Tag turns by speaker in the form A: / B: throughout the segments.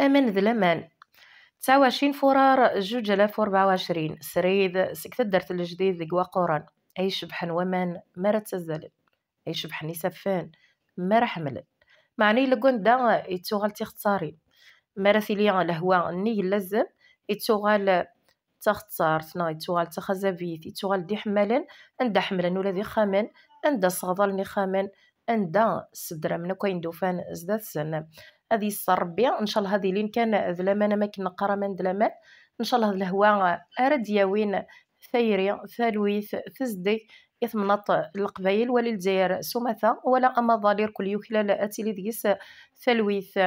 A: أمان ذلمان تسعة فرار جوج آلاف وربعة وعشرين سريد سكت الدرت الجديد لقوا قران اي شبحن ومن مرت تزلل اي بحن يسفان مرة حملت معني لقون دا يتوغل تختاري مرثي ليان لهوا ني لازم يتوغل تختار ثنا يتوغل تخزافيت يتوغل دي حملن عند حملن ولا دي خامن عند صغضل ني خامن عند سدرة من كاين دوفان زدات سنة هذه الصربيه ان شاء الله هذه اللي كان ذلمان ما كنا قرمان دلمان ان شاء الله الهواء ارد ياوين ثيري ثلويث ثزدي إثمنط القبائل ولي الجزائر سمثة ولا أما ضالير كل يوكلا لا أتي لذيس ثلويث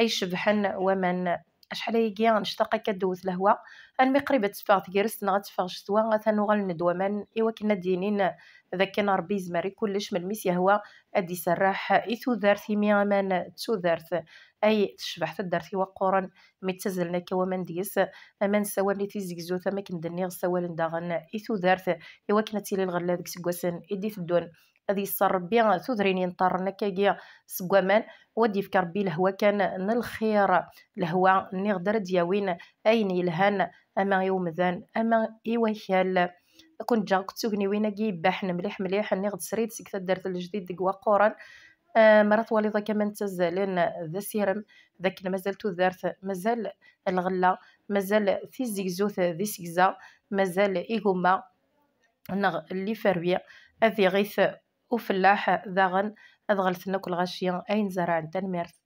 A: أي شبحن ومن شحال هيكيا غنشتاق كدوز لهوا الهوا المقربة تفاغ تكرست غتفاغ شتوا غتنوغ الندوة من ايوا كنا دينين ذاك كان ربي زمري كلش ملمس يهوى ادي سراح ايثو دارت يمي تسو دارت اي تشبح في وقورا متزلنا كومن ديس امان سوال لي زو ثما كندني سوال داغن ايثو دارت ايوا كنتي لي الغلا ديك سكواسن في الدون هذه الصر ربي تودريني نطرنا نكاكيا سكوامان ودي في كربي الهوا كان الخير الهوا نغدر دياوين اين يلهان اما يوم ذان اما يوهال كنت جا كنت سوكني وين وينكي باحن مليح مليح نغد سريت سكت درت الجديد دقوا قوران آه، مرات والده كمان لان ذا سيرم ذاك مازال دارت مازال الغله مازال في زيكزوث ذي سيكزا مازال إيغوما نغ لي فروية أذي غيث وفلاح ذاغن أذغلت ناكل غاشيا أين زرع تنميرت